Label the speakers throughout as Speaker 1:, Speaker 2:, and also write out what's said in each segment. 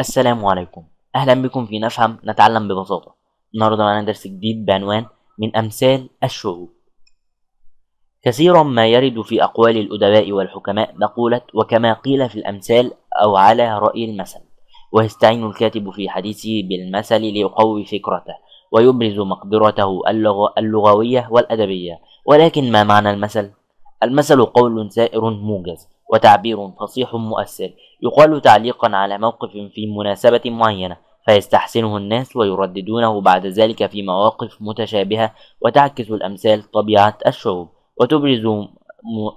Speaker 1: السلام عليكم أهلا بكم في نفهم نتعلم ببساطة النهاردة معنا درس جديد بعنوان من أمثال الشعوب كثيرا ما يرد في أقوال الأدباء والحكماء مقولة وكما قيل في الأمثال أو على رأي المثل ويستعين الكاتب في حديثه بالمثل ليقوي فكرته ويبرز مقدرته اللغوية والأدبية ولكن ما معنى المثل؟ المثل قول سائر موجز وتعبير فصيح مؤثر يقال تعليقا على موقف في مناسبة معينة فيستحسنه الناس ويرددونه بعد ذلك في مواقف متشابهة وتعكس الأمثال طبيعة الشعوب وتبرز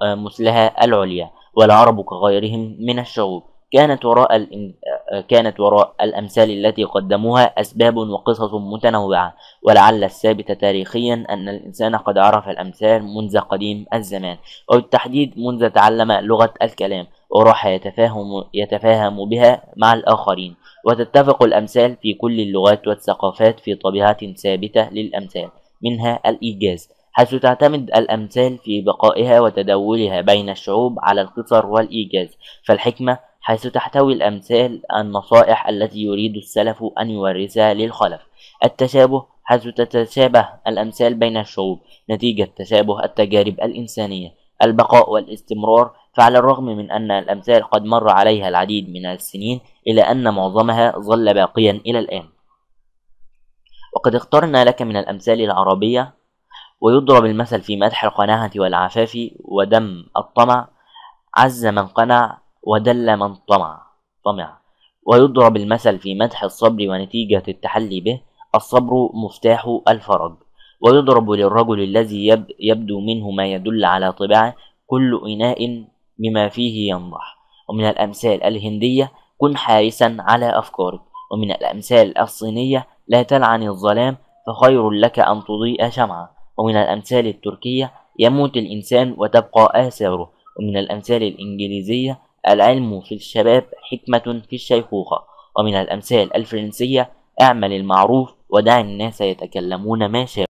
Speaker 1: آه، مثلها العليا والعرب كغيرهم من الشعوب كانت وراء كانت وراء الأمثال التي قدموها أسباب وقصص متنوعة ولعل الثابت تاريخيا أن الإنسان قد عرف الأمثال منذ قديم الزمان وبالتحديد منذ تعلم لغة الكلام وراح يتفاهم, يتفاهم بها مع الآخرين وتتفق الأمثال في كل اللغات والثقافات في طبيعة ثابتة للأمثال منها الإيجاز حيث تعتمد الأمثال في بقائها وتداولها بين الشعوب على القصر والإيجاز فالحكمة حيث تحتوي الأمثال النصائح التي يريد السلف أن يورثها للخلف التشابه حيث تتشابه الأمثال بين الشعوب نتيجة تشابه التجارب الإنسانية البقاء والاستمرار فعلى الرغم من أن الأمثال قد مر عليها العديد من السنين إلا أن معظمها ظل باقيا إلى الآن وقد اخترنا لك من الأمثال العربية ويضرب المثل في مدح القناعة والعفاف ودم الطمع عز من قنع ودل من طمع طمع ويضرب المثل في مدح الصبر ونتيجة التحلي به الصبر مفتاح الفرج ويضرب للرجل الذي يب يبدو منه ما يدل على طباعه كل إناء بما فيه ينضح ومن الأمثال الهندية كن حارسا على أفكارك ومن الأمثال الصينية لا تلعن الظلام فخير لك أن تضيء شمعة ومن الأمثال التركية يموت الإنسان وتبقى آثاره ومن الأمثال الإنجليزية العلم في الشباب حكمة في الشيخوخة ومن الأمثال الفرنسية اعمل المعروف ودع الناس يتكلمون ما شاء